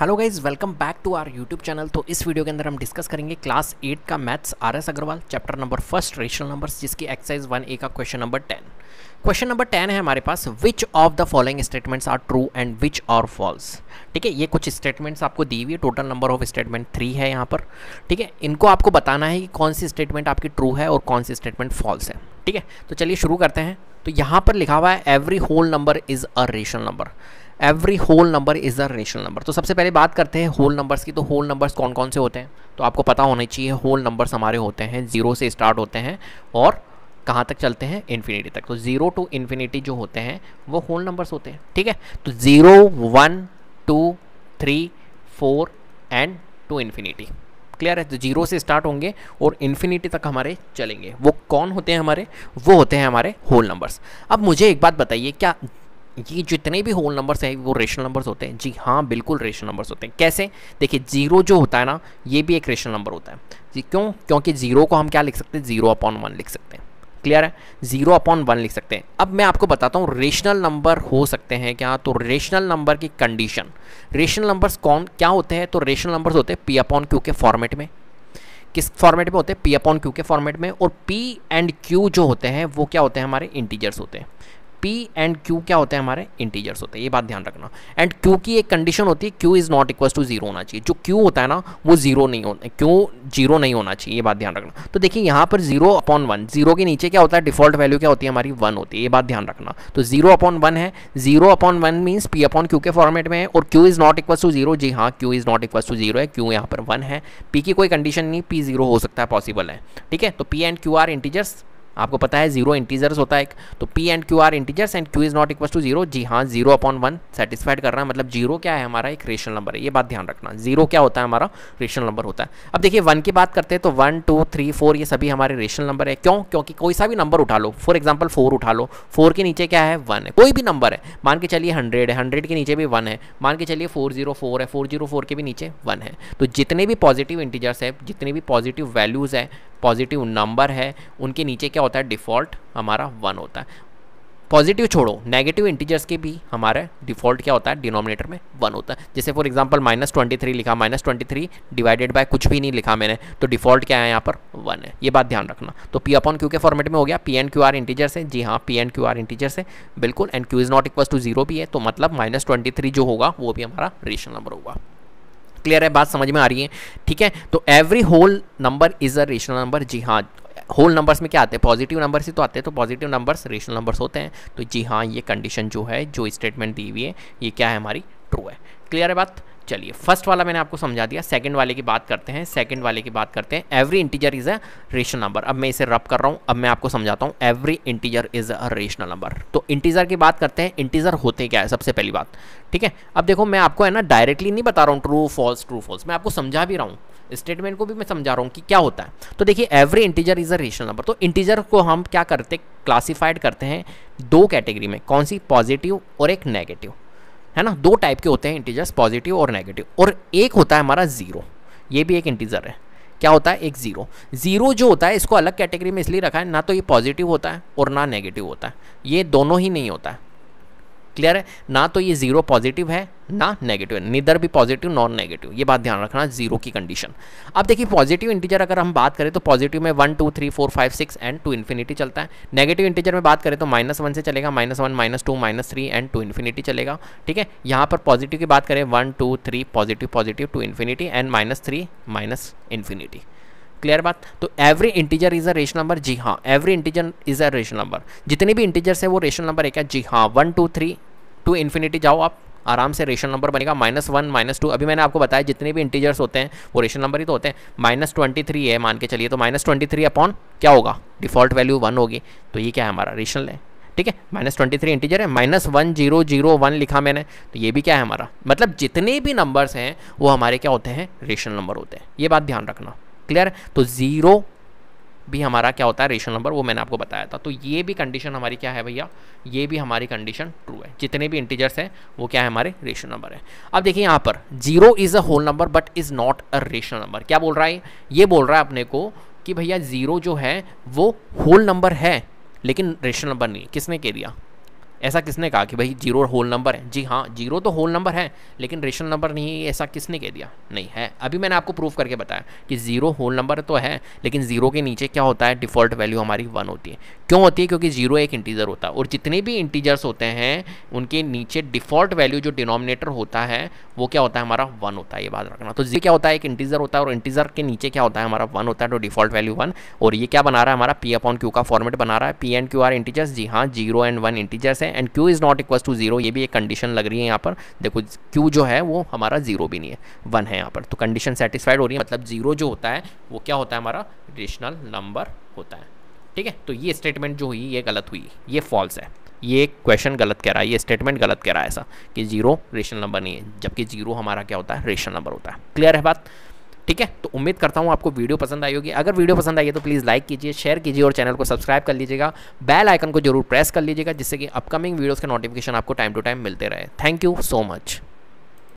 hello guys welcome back to our YouTube channel तो इस video के अंदर हम डिस्कस करेंगे क्लास एट का maths R S Agarwal chapter number first rational numbers जिसकी एक्सरसाइज वन ए का question number ten question number ten है हमारे पास which of the following statements are true and which are false ठीक है ये कुछ स्टेटमेंट्स आपको दी हुई है total number of statement three है यहाँ पर ठीक है इनको आपको बताना है कि कौन सी स्टेटमेंट आपकी ट्रू है और कौन सी स्टेटमेंट फॉल्स है ठीक है तो चलिए शुरू करते हैं तो यहाँ पर लिखा हुआ है every whole number is a rational number every whole number is the rational number तो सबसे पहले बात करते हैं होल नंबर्स की तो होल नंबर्स कौन कौन से होते हैं तो आपको पता होना चाहिए होल नंबर्स हमारे होते हैं जीरो से स्टार्ट होते हैं और कहाँ तक चलते हैं इन्फिनिटी तक तो ज़ीरो टू इन्फिनिटी जो होते हैं वो होल नंबर्स होते हैं ठीक है तो zero one two three four and to infinity clear है तो जीरो से स्टार्ट होंगे और इन्फिनिटी तक हमारे चलेंगे वो कौन होते हैं हमारे वो होते हैं हमारे होल नंबर्स अब मुझे एक बात बताइए क्या ये जितने भी होल नंबर्स हैं वो रेशनल नंबर्स होते हैं जी हाँ बिल्कुल रेशनल नंबर्स होते हैं कैसे देखिए जीरो जो होता है ना ये भी एक रेशनल नंबर होता है जी क्यों क्योंकि जीरो को हम क्या लिख सकते हैं जीरो अपॉन वन लिख सकते हैं क्लियर है जीरो अपॉन वन लिख सकते हैं अब मैं आपको बताता हूँ रेशनल नंबर हो सकते हैं क्या तो रेशनल नंबर की कंडीशन रेशनल नंबर्स कौन क्या होते हैं तो रेशनल नंबर्स होते हैं पी अपॉन क्यू के फॉर्मेट में किस फॉर्मेट में होते हैं पी अपॉन क्यू के फॉर्मेट में और पी एंड क्यू जो होते हैं वो क्या होते हैं हमारे इंटीजर्स होते हैं पी एंड क्यू क्या होते हैं हमारे इंटीजर्स होते हैं ये बात ध्यान रखना एंड क्यू की एक कंडीशन होती है Q is not equal to zero होना चाहिए जो क्यू होता है ना वो जीरो नहीं होना क्यू जीरो नहीं होना चाहिए ये बात ध्यान रखना तो देखिए यहाँ पर जीरो अपॉन वन जीरो के नीचे क्या होता है डिफॉल्ट वैल्यू क्या होती है हमारी वन होती है ये बात ध्यान रखना तो जीरो अपॉन वन है zero upon one means P upon Q के फॉर्मेट में है और Q is not equal to zero जी हाँ Q is not equal to zero है क्यू यहाँ पर वन है पी की कोई कंडीशन नहीं पी जीरो हो सकता है पॉसिबल है ठीक है तो P and Q are integers आपको पता है जीरो इंटीजर्स होता है एक तो P and Q are integers and Q is not equal to zero जी हाँ जीरो अपॉन वन सेटिस्फाइड कर रहा है मतलब जीरो क्या है हमारा एक रेशनल नंबर है ये बात ध्यान रखना जीरो क्या होता है हमारा रेशनल नंबर होता है अब देखिए वन की बात करते हैं तो वन टू थ्री फोर ये सभी हमारे रेशनल नंबर है क्यों क्योंकि कोई सा भी नंबर उठा लो फॉर एग्जाम्पल फोर उठा लो फोर के नीचे क्या है वन है कोई भी नंबर है मान के चलिए हंड्रेड है हंड्रेड के नीचे भी वन है मान के चलिए फोर जीरो फोर है फोर जीरो फोर के भी नीचे वन है तो जितने भी पॉजिटिव इंटीजर्स है जितने भी पॉजिटिव वैल्यूज़ है पॉजिटिव नंबर है उनके नीचे क्या होता है डिफ़ॉल्ट हमारा वन होता है पॉजिटिव छोड़ो नेगेटिव इंटीजर्स के भी हमारे डिफॉल्ट क्या होता है डिनोमिनेटर में वन होता है जैसे for example minus twenty three लिखा minus twenty three divided by कुछ भी नहीं लिखा मैंने तो डिफॉल्ट क्या है यहाँ पर वन है ये बात ध्यान रखना तो पी अपॉन क्यू के फॉर्मेट में हो गया P and Q are integers है जी हाँ P and Q are integers है बिल्कुल and Q is not equal to zero भी है तो मतलब माइनस ट्वेंटी थ्री जो होगा वो भी हमारा रेशनल नंबर होगा क्लियर है बात समझ में आ रही है ठीक है तो every whole number is a rational number जी हाँ होल नंबर्स में क्या आते हैं पॉजिटिव नंबर्स ही तो आते हैं तो पॉजिटिव नंबर्स रेशनल नंबर्स होते हैं तो जी हाँ ये कंडीशन जो है जो स्टेटमेंट दी हुई है ये क्या है हमारी ट्रू है क्लियर है बात चलिए फर्स्ट वाला मैंने आपको समझा दिया सेकंड वाले की बात करते हैं सेकंड वाले की बात करते हैं every integer is a rational number अब मैं इसे रब कर रहा हूँ अब मैं आपको समझाता हूँ every integer is a rational number तो इंटीजर की बात करते हैं इंटीजर होते क्या है सबसे पहली बात ठीक है अब देखो मैं आपको है ना डायरेक्टली नहीं बता रहा हूँ ट्रू फॉल्स ट्रू फॉल्स मैं आपको समझा भी रहा हूँ स्टेटमेंट को भी मैं समझा रहा हूँ कि क्या होता है तो देखिए every integer is a rational number तो इंटीजर को हम क्या करते क्लासीफाइड करते हैं दो कैटेगरी में कौन सी पॉजिटिव और एक नेगेटिव है ना दो टाइप के होते हैं इंटीजर्स पॉजिटिव और नेगेटिव और एक होता है हमारा ज़ीरो ये भी एक इंटीजर है क्या होता है एक ज़ीरो ज़ीरो जो होता है इसको अलग कैटेगरी में इसलिए रखा है ना तो ये पॉजिटिव होता है और ना नेगेटिव होता है ये दोनों ही नहीं होता है क्लियर है ना तो ये जीरो पॉजिटिव है ना नेगेटिव निदर भी पॉजिटिव नॉन नेगेटिव ये बात ध्यान रखना जीरो की कंडीशन अब देखिए पॉजिटिव इंटीजर अगर हम बात करें तो पॉजिटिव में one two three four five six and to infinity चलता है नेगेटिव इंटीजर में बात करें तो माइनस वन से चलेगा minus one minus two minus three and to infinity चलेगा ठीक है यहाँ पर पॉजिटिव की बात करें one two three positive positive to infinity and minus three minus infinity clear बात तो every integer is a rational number जी हाँ every integer is a rational number जितने भी इंटीजर्स है वो रेशनल नंबर एक है जी हाँ one two three to infinity जाओ आप आराम से रेशन नंबर बनेगा माइनस वन माइनस टू अभी मैंने आपको बताया जितने भी इंटीजर्स होते हैं वो रेशन नंबर ही तो होते हैं माइनस ट्वेंटी थ्री है मान के चलिए तो माइनस ट्वेंटी थ्री अपॉन क्या होगा डिफॉल्ट वैल्यू वन होगी तो ये क्या है हमारा रेशन है ठीक है माइनस ट्वेंटी थ्री इंटीजर है minus one zero zero one लिखा मैंने तो ये भी क्या है हमारा मतलब जितने भी नंबर्स हैं वो हमारे क्या होते हैं रेशन नंबर होते हैं ये बात ध्यान रखना क्लियर तो ज़ीरो भी हमारा क्या होता है रेशन नंबर वो मैंने आपको बताया था तो ये भी कंडीशन हमारी क्या है भैया ये भी हमारी कंडीशन ट्रू जितने भी इंटीजर्स हैं वो क्या है हमारे रेशो नंबर है अब देखिए यहाँ पर zero is a whole number but is not a rational number क्या बोल रहा है ये बोल रहा है अपने को कि भैया ज़ीरो जो है वो होल नंबर है लेकिन रेशो नंबर नहीं किसने कह दिया ऐसा किसने कहा कि भाई जीरो होल नंबर है जी हाँ जीरो तो होल नंबर है लेकिन रेशनल नंबर नहीं ऐसा किसने कह दिया नहीं है अभी मैंने आपको प्रूफ करके बताया कि जीरो होल नंबर तो है लेकिन जीरो के नीचे क्या होता है डिफ़ॉल्ट वैल्यू हमारी वन होती है क्यों होती है क्योंकि जीरो एक इंटीजर होता है और जितने भी इंटीजर्स होते हैं उनके नीचे डिफ़ॉल्ट वैल्यू जो डिनोमिनेटर होता है वो क्या होता है हमारा वन होता है ये बात रखना तो जी क्या होता है एक इंटीजर होता है और इंटीजर के नीचे क्या होता है हमारा वन होता है तो डिफ़ॉल्ट वैल्यू वन और ये क्या बना रहा है हमारा पी अपॉन क्यू का फॉर्मेट बना रहा है P and Q are integers जी हाँ जीरो एंड वन इंटीजर्स है हैं and Q is not equal to zero ये भी एक कंडीशन लग रही है यहाँ पर देखो क्यू जो है वो हमारा जीरो भी नहीं है वन है यहाँ पर तो कंडीशन सेटिस्फाइड हो रही है मतलब जीरो जो होता है वो क्या होता है हमारा रेशनल नंबर होता है ठीक है तो ये स्टेटमेंट जो हुई ये गलत हुई ये फॉल्स है ये क्वेश्चन गलत कह रहा है ये स्टेटमेंट गलत कह रहा है ऐसा कि जीरो रेशनल नंबर नहीं है जबकि जीरो हमारा क्या होता है रेशनल नंबर होता है क्लियर है बात ठीक है तो उम्मीद करता हूँ आपको वीडियो पसंद आई होगी अगर वीडियो पसंद आई है तो प्लीज़ लाइक कीजिए शेयर कीजिए और चैनल को सब्सक्राइब कर लीजिएगा बेल आइकन को जरूर प्रेस कर लीजिएगा जिससे कि अपकमिंग वीडियोज़ के नोटिफिकेशन आपको टाइम टू टाइम मिलते रहे थैंक यू सो मच